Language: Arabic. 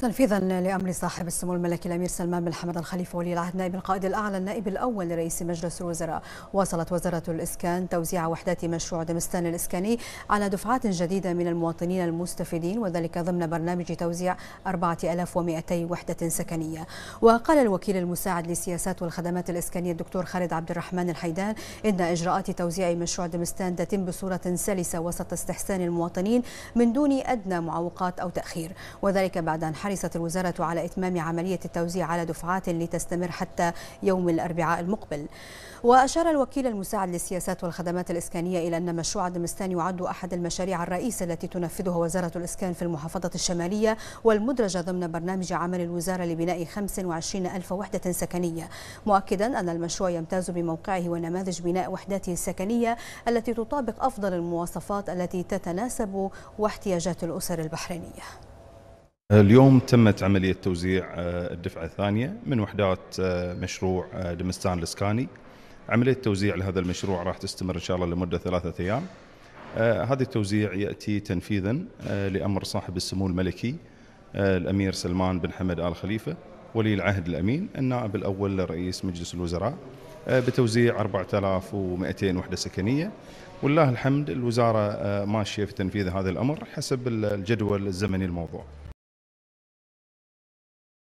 تنفيذا لامر صاحب السمو الملكي الامير سلمان بن حمد الخليفه ولي العهد نائب القائد الاعلى النائب الاول لرئيس مجلس الوزراء واصلت وزاره الاسكان توزيع وحدات مشروع دمستان الاسكاني على دفعات جديده من المواطنين المستفيدين وذلك ضمن برنامج توزيع 4200 وحده سكنيه وقال الوكيل المساعد للسياسات والخدمات الاسكانيه الدكتور خالد عبد الرحمن الحيدان ان اجراءات توزيع مشروع دمستان تتم بصوره سلسه وسط استحسان المواطنين من دون ادنى معوقات او تاخير وذلك بعد ان حرصت الوزارة على إتمام عملية التوزيع على دفعات لتستمر حتى يوم الأربعاء المقبل وأشار الوكيل المساعد للسياسات والخدمات الإسكانية إلى أن مشروع دمستان يعد أحد المشاريع الرئيسة التي تنفذها وزارة الإسكان في المحافظة الشمالية والمدرجة ضمن برنامج عمل الوزارة لبناء 25 ألف وحدة سكنية مؤكدا أن المشروع يمتاز بموقعه ونماذج بناء وحداته السكنية التي تطابق أفضل المواصفات التي تتناسب واحتياجات الأسر البحرينية اليوم تمت عملية توزيع آه، الدفعة الثانية من وحدات آه، مشروع آه، دمستان الإسكاني عملية توزيع لهذا المشروع راح تستمر إن شاء الله لمدة ثلاثة أيام هذا التوزيع يأتي تنفيذا لأمر صاحب السمو الملكي الأمير سلمان بن حمد آل خليفة ولي العهد الأمين النائب الأول لرئيس مجلس الوزراء بتوزيع 4200 وحدة سكنية والله الحمد الوزارة ماشية في تنفيذ هذا الأمر حسب الجدول الزمني الموضوع